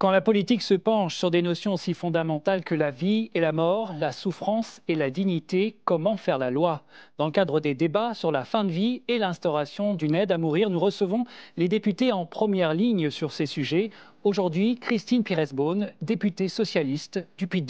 Quand la politique se penche sur des notions aussi fondamentales que la vie et la mort, la souffrance et la dignité, comment faire la loi Dans le cadre des débats sur la fin de vie et l'instauration d'une aide à mourir, nous recevons les députés en première ligne sur ces sujets. Aujourd'hui, Christine Pires-Beaune, députée socialiste du puy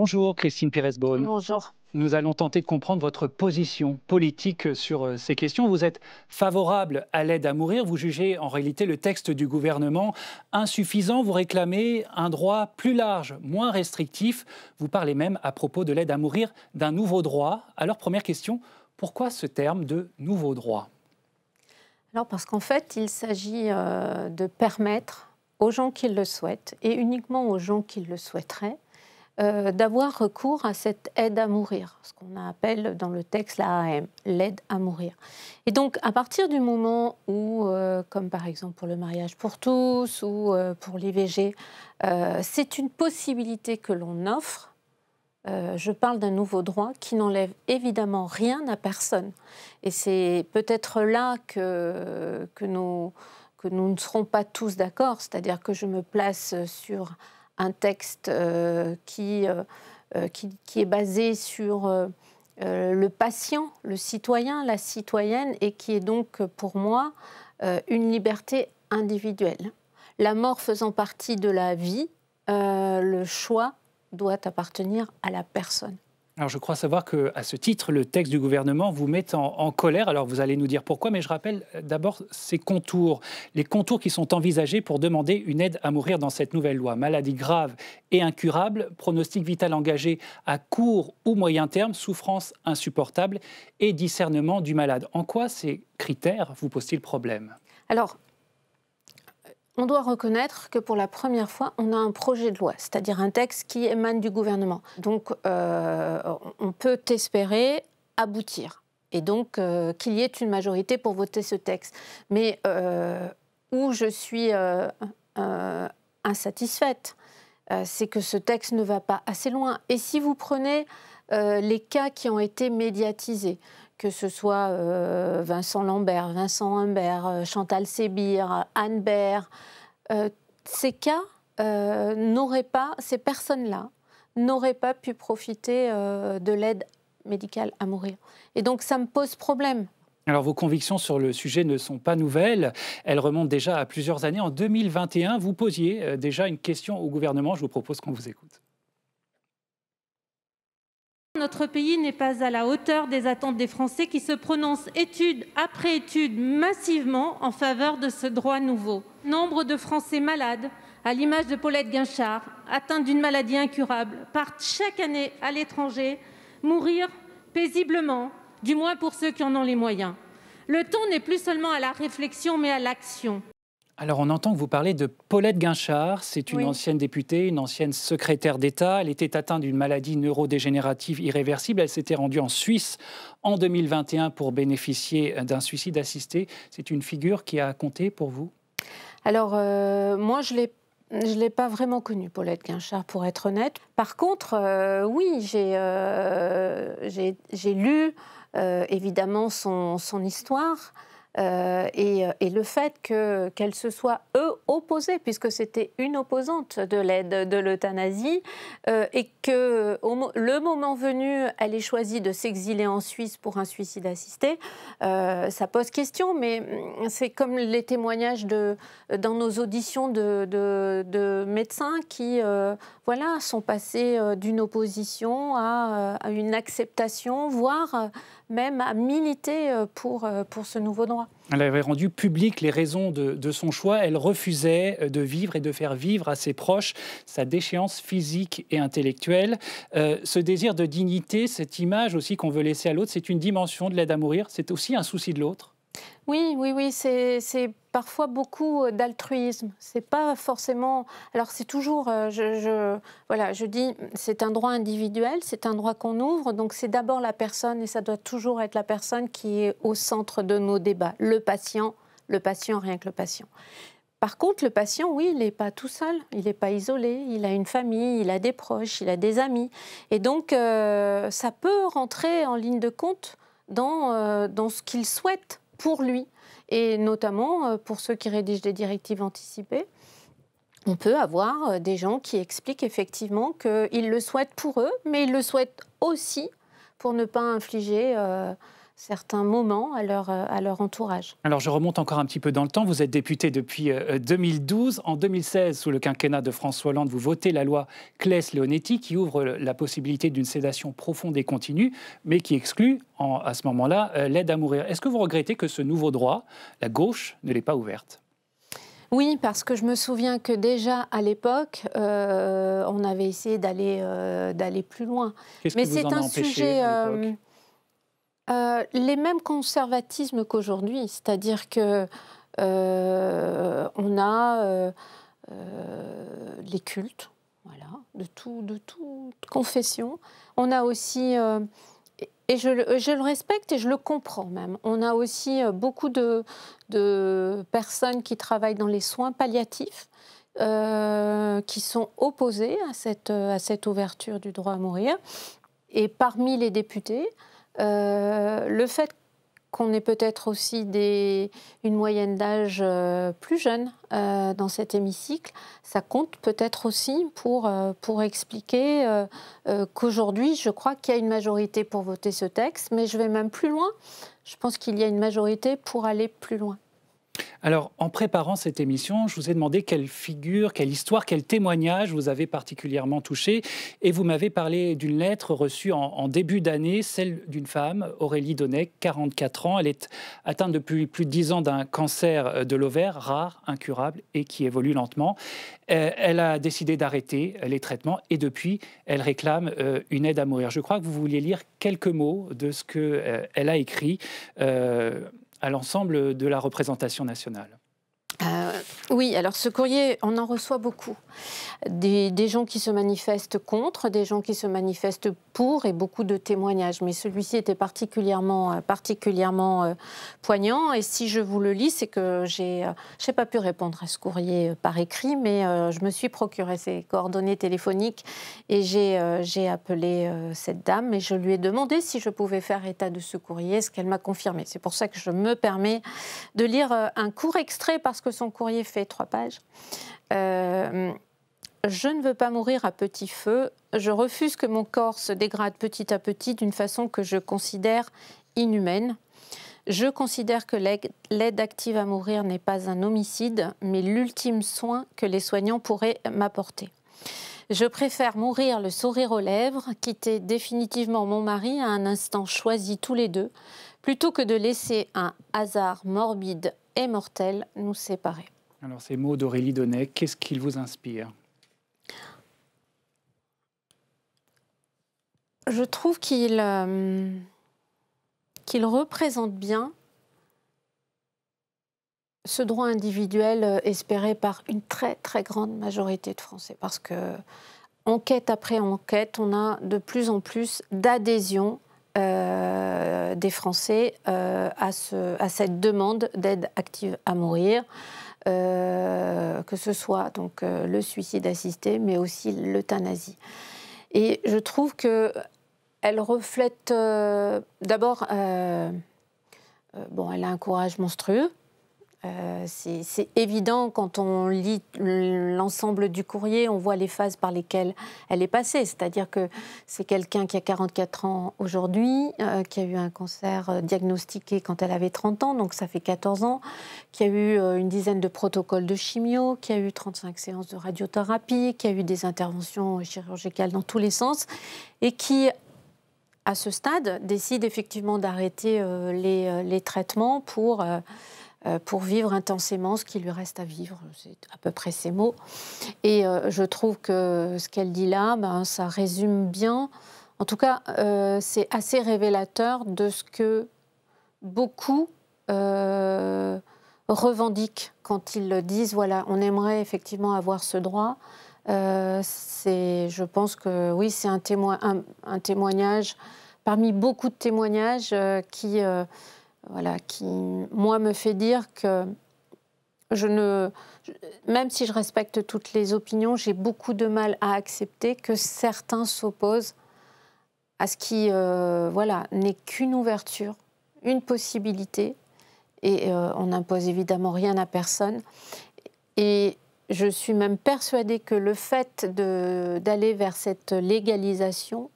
Bonjour Christine pérez Bonjour. Nous allons tenter de comprendre votre position politique sur euh, ces questions. Vous êtes favorable à l'aide à mourir. Vous jugez en réalité le texte du gouvernement insuffisant. Vous réclamez un droit plus large, moins restrictif. Vous parlez même à propos de l'aide à mourir d'un nouveau droit. Alors première question, pourquoi ce terme de nouveau droit Alors parce qu'en fait, il s'agit euh, de permettre aux gens qui le souhaitent et uniquement aux gens qui le souhaiteraient euh, d'avoir recours à cette aide à mourir, ce qu'on appelle dans le texte l'AAM, l'aide à mourir. Et donc, à partir du moment où, euh, comme par exemple pour le mariage pour tous ou euh, pour l'IVG, c'est une possibilité que l'on offre, je parle d'un nouveau droit qui n'enlève évidemment rien à personne. Et c'est peut-être là que, que, nous, que nous ne serons pas tous d'accord, c'est-à-dire que je me place sur un texte euh, euh, euh, qui, est basé sur le patient, le citoyen, la citoyenne, et qui est donc pour moi une liberté individuelle. La mort faisant partie de la vie, le choix doit appartenir à la personne. Alors je crois savoir que à ce titre, le texte du gouvernement vous met en, colère. Alors vous allez nous dire pourquoi, mais je rappelle euh, d'abord ces contours, les contours qui sont envisagés pour demander une aide à mourir dans cette nouvelle loi. Maladie grave et incurable, pronostic vital engagé à court ou moyen terme, souffrance insupportable et discernement du malade. En quoi ces critères vous posent-ils problème on doit reconnaître que pour la première fois, on a un projet de loi, c'est-à-dire un texte qui émane du gouvernement. Donc, euh, on peut espérer aboutir et donc euh, qu'il y ait une majorité pour voter ce texte. Mais euh, où je suis insatisfaite, c'est que ce texte ne va pas assez loin. Et si vous prenez les cas qui ont été médiatisés, que ce soit euh, Vincent Lambert, Vincent Humbert, euh, Chantal Sébir, Anne Baird, euh, ces cas n'auraient pas, ces personnes-là n'auraient pas pu profiter de l'aide médicale à mourir. Et donc ça me pose problème alors vos convictions sur le sujet ne sont pas nouvelles, elles remontent déjà à plusieurs années. En 2021, vous posiez déjà une question au gouvernement, je vous propose qu'on vous écoute notre pays n'est pas à la hauteur des attentes des Français qui se prononcent étude après étude massivement en faveur de ce droit nouveau. Nombre de Français malades, à l'image de Paulette Guinchard, atteints d'une maladie incurable, partent chaque année à l'étranger mourir paisiblement, du moins pour ceux qui en ont les moyens. Le temps n'est plus seulement à la réflexion, mais à l'action. Alors on entend que vous parlez de Paulette Guinchard, c'est une ancienne députée, une ancienne secrétaire d'État. Elle était atteinte d'une maladie neurodégénérative irréversible. Elle s'était rendue en Suisse en 2021 pour bénéficier d'un suicide assisté. C'est une figure qui a compté pour vous Alors euh, moi je l'ai ne l'ai pas vraiment connue, Paulette Guinchard, pour être honnête. Par contre, euh, oui, j'ai euh, lu évidemment son histoire. Euh, euh, et, le fait qu'elle se soit, eux, opposée, puisque c'était une opposante de l'aide de l'euthanasie, euh, et que le moment venu, elle ait choisi de s'exiler en Suisse pour un suicide assisté, ça pose question, mais mm, c'est comme les témoignages de, dans nos auditions de, médecins qui voilà, sont passés d'une opposition à, à, une acceptation, voire même à militer euh, pour, euh, pour ce nouveau droit. Elle avait rendu publiques les raisons de, son choix. Elle refusait euh, de vivre et de faire vivre à ses proches sa déchéance physique et intellectuelle. ce désir de dignité, cette image aussi qu'on veut laisser à l'autre, c'est une dimension de l'aide à mourir. C'est aussi un souci de l'autre. Oui, oui, oui, c'est parfois beaucoup euh, d'altruisme. C'est pas forcément. Alors c'est toujours, euh, voilà, je dis, c'est un droit individuel, c'est un droit qu'on ouvre. Donc c'est d'abord la personne et ça doit toujours être la personne qui est au centre de nos débats. Le patient, le patient, rien que le patient. Par contre, le patient, oui, il n'est pas tout seul, il n'est pas isolé, il a une famille, il a des proches, il a des amis. Et donc, euh, ça peut rentrer en ligne de compte dans ce qu'il souhaite pour lui, et notamment euh, pour ceux qui rédigent des directives anticipées on peut avoir euh, des gens qui expliquent effectivement qu'ils le souhaitent pour eux, mais ils le souhaitent aussi pour ne pas infliger euh, certains moments à leur, euh, à leur entourage. Alors je remonte encore un petit peu dans le temps. Vous êtes député depuis 2012. Euh, euh, en 2016, sous le quinquennat de François Hollande, vous votez la loi Claes-Leonetti qui ouvre la possibilité d'une sédation profonde et continue, mais qui exclut à ce moment-là l'aide à mourir. Est-ce que vous regrettez que ce nouveau droit, la gauche, ne l'ait pas ouverte oui, parce que je me souviens que déjà à l'époque, on avait essayé d'aller plus loin. Mais c'est un sujet. Euh, les mêmes conservatismes qu'aujourd'hui, c'est-à-dire que euh, on a euh, les cultes, de tout, de toute confession. On a aussi et je, le respecte et je le comprends même. On a aussi beaucoup de, personnes qui travaillent dans les soins palliatifs qui sont opposées à cette ouverture du droit à mourir. Et parmi les députés, euh, le fait qu'on ait peut-être aussi des, une moyenne d'âge euh, plus jeune euh, dans cet hémicycle, ça compte peut-être aussi pour, pour expliquer qu'aujourd'hui, je crois qu'il y a une majorité pour voter ce texte, mais je vais même plus loin. Je pense qu'il y a une majorité pour aller plus loin. Alors, en préparant cette émission, je vous ai demandé quelle figure, quelle histoire, quel témoignage vous avez particulièrement touché. Et vous m'avez parlé d'une lettre reçue en, début d'année, celle d'une femme, Aurélie Donnec, 44 ans. Elle est atteinte depuis plus de 10 ans d'un cancer de l'ovaire, rare, incurable et qui évolue lentement. Euh, elle a décidé d'arrêter les traitements et depuis, elle réclame euh, une aide à mourir. Je crois que vous vouliez lire quelques mots de ce qu'elle euh, a écrit à l'ensemble de la représentation nationale. Euh, oui, alors ce courrier, on en reçoit beaucoup. Des, gens qui se manifestent contre, des gens qui se manifestent pour et beaucoup de témoignages. Mais celui-ci était particulièrement, euh, particulièrement euh, poignant. Et si je vous le lis, c'est que j'ai n'ai euh, pas pu répondre à ce courrier par écrit, mais je me suis procuré ses coordonnées téléphoniques et j'ai appelé cette dame et je lui ai demandé si je pouvais faire état de ce courrier, ce qu'elle m'a confirmé. C'est pour ça que je me permets de lire un court extrait parce que son courrier fait trois pages. Euh, je ne veux pas mourir à petit feu. Je refuse que mon corps se dégrade petit à petit d'une façon que je considère inhumaine. Je considère que l'aide active à mourir n'est pas un homicide, mais l'ultime soin que les soignants pourraient m'apporter. Je préfère mourir le sourire aux lèvres, quitter définitivement mon mari à un instant choisi tous les deux, plutôt que de laisser un hasard morbide et mortel nous séparer. Alors ces mots d'Aurélie Donnet, qu'est-ce qu'ils vous inspirent Je trouve qu'ils représente euh, représentent bien ce droit individuel euh, espéré par une très très grande majorité de Français, parce que enquête après enquête, on a de plus en plus d'adhésion euh, des Français à, cette demande d'aide active à mourir. Euh, que ce soit donc euh, le suicide assisté, mais aussi l'euthanasie. Et je trouve que elle reflète euh, d'abord, bon, elle a un courage monstrueux, euh, c'est évident quand on lit l'ensemble du courrier, on voit les phases par lesquelles elle est passée. C'est-à-dire que c'est quelqu'un qui a 44 ans aujourd'hui, euh, qui a eu un cancer euh, diagnostiqué quand elle avait 30 ans, donc ça fait 14 ans, qui a eu une dizaine de protocoles de chimio, qui a eu 35 séances de radiothérapie, qui a eu des interventions chirurgicales dans tous les sens, et qui, à ce stade, décide effectivement d'arrêter les, les, traitements pour... Euh, pour vivre intensément ce qui lui reste à vivre. C'est à peu près ces mots. Et euh, je trouve que ce qu'elle dit là, ben, ça résume bien. En tout cas, euh, c'est assez révélateur de ce que beaucoup revendiquent quand ils disent voilà, on aimerait effectivement avoir ce droit. c'est, je pense que oui, c'est un, un, témoignage parmi beaucoup de témoignages qui voilà, qui, moi, me fait dire que je ne, même si je respecte toutes les opinions, j'ai beaucoup de mal à accepter que certains s'opposent à ce qui, euh, voilà, n'est qu'une ouverture, une possibilité, et euh, on n'impose évidemment rien à personne. Et je suis même persuadée que le fait d'aller vers cette légalisation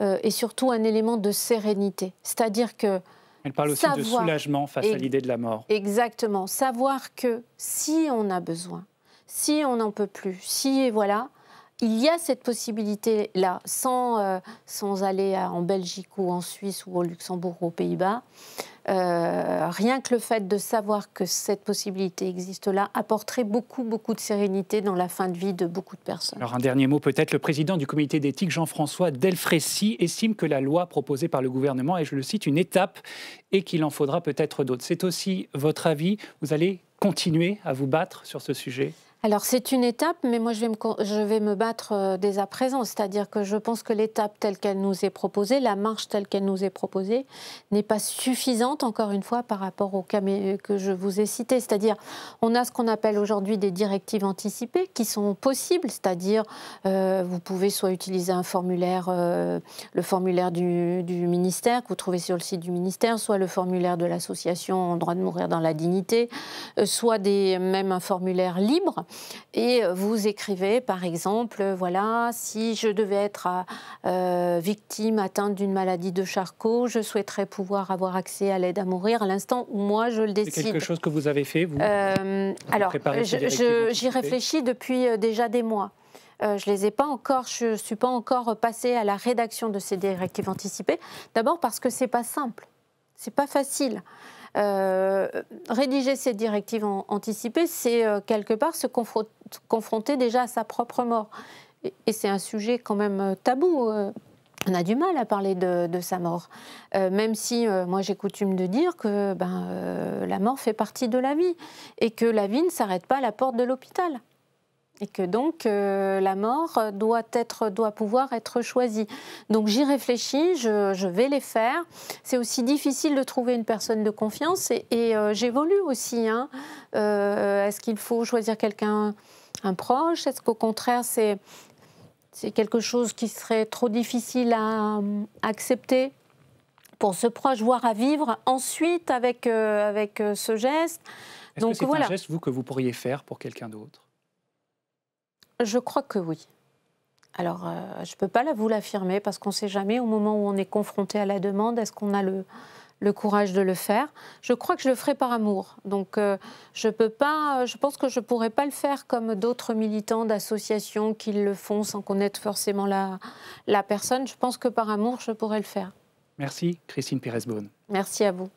euh, est surtout un élément de sérénité, c'est-à-dire que elle parle aussi de soulagement face à l'idée de la mort. Exactement, savoir que si on a besoin, si on n'en peut plus, si voilà, il y a cette possibilité-là, sans, euh, sans aller en Belgique ou en Suisse ou au Luxembourg ou aux Pays-Bas. Euh, rien que le fait de savoir que cette possibilité existe là apporterait beaucoup, beaucoup de sérénité dans la fin de vie de beaucoup de personnes. Alors un dernier mot peut-être, le président du comité d'éthique, Jean-François Delfrécy, estime que la loi proposée par le gouvernement est, je le cite, une étape et qu'il en faudra peut-être d'autres. C'est aussi votre avis, vous allez continuer à vous battre sur ce sujet alors c'est une étape, mais moi je vais me, battre euh, dès à présent. C'est-à-dire que je pense que l'étape telle qu'elle nous est proposée, la marche telle qu'elle nous est proposée, n'est pas suffisante, encore une fois, par rapport au cas euh, que je vous ai cité. C'est-à-dire, on a ce qu'on appelle aujourd'hui des directives anticipées qui sont possibles, c'est-à-dire euh, vous pouvez soit utiliser un formulaire, le formulaire du, ministère que vous trouvez sur le site du ministère, soit le formulaire de l'association droit de mourir dans la dignité, soit même un formulaire libre et vous écrivez par exemple, euh, voilà, si je devais être euh, euh, victime atteinte d'une maladie de Charcot, je souhaiterais pouvoir avoir accès à l'aide à mourir à l'instant où moi je le décide. C'est quelque chose que vous avez fait, vous, Alors, j'y réfléchis depuis déjà des mois. je les ai pas encore, je ne suis pas encore passée à la rédaction de ces directives anticipées. D'abord parce que c'est pas simple, c'est pas facile. Euh, rédiger ces directives en, anticipées, c'est euh, quelque part se confronter, déjà à sa propre mort. Et, c'est un sujet quand même euh, tabou. on a du mal à parler de, sa mort, même si moi j'ai coutume de dire que ben, la mort fait partie de la vie et que la vie ne s'arrête pas à la porte de l'hôpital. Et que donc euh, la mort doit, être, doit pouvoir être choisie. Donc j'y réfléchis, je, vais les faire. C'est aussi difficile de trouver une personne de confiance et, euh, j'évolue aussi. Hein. Euh, est-ce qu'il faut choisir quelqu'un, un proche Est-ce qu'au contraire c'est quelque chose qui serait trop difficile à, accepter pour ce proche, voire à vivre ensuite avec, avec ce geste Est-ce que c'est un geste, vous, que vous pourriez faire pour quelqu'un d'autre je crois que oui. Alors, euh, je ne peux pas vous l'affirmer parce qu'on ne sait jamais au moment où on est confronté à la demande, est-ce qu'on a le, courage de le faire. Je crois que je le ferai par amour. Donc, euh, je peux pas. Euh, je pense que je ne pas le faire comme d'autres militants d'associations qui le font sans connaître forcément la, la personne. Je pense que par amour, je pourrais le faire. Merci, Christine Pérez-Beaune. Merci à vous.